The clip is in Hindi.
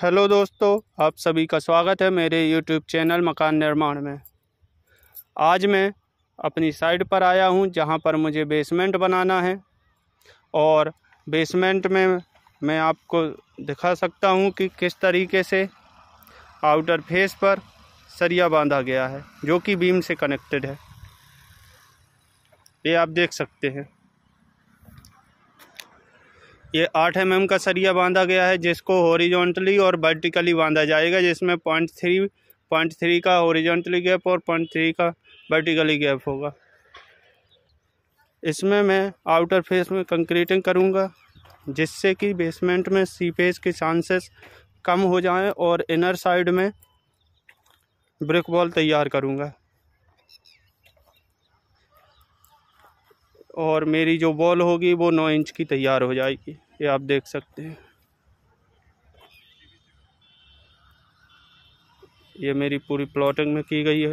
हेलो दोस्तों आप सभी का स्वागत है मेरे यूट्यूब चैनल मकान निर्माण में आज मैं अपनी साइट पर आया हूं जहां पर मुझे बेसमेंट बनाना है और बेसमेंट में मैं आपको दिखा सकता हूं कि किस तरीके से आउटर फेस पर सरिया बांधा गया है जो कि बीम से कनेक्टेड है ये आप देख सकते हैं ये आठ एम mm का सरिया बांधा गया है जिसको हॉरिजॉन्टली और वर्टिकली बांधा जाएगा जिसमें पॉइंट थ्री पॉइंट थ्री का हॉरिजॉन्टली गैप और पॉइंट थ्री का वर्टिकली गैप होगा इसमें मैं आउटर फेस में कंक्रीटिंग करूँगा जिससे कि बेसमेंट में सीपेज के चांसेस कम हो जाएं और इनर साइड में ब्रिक वॉल तैयार करूँगा और मेरी जो बॉल होगी वो नौ इंच की तैयार हो जाएगी ये आप देख सकते हैं ये मेरी पूरी प्लॉटिंग में की गई है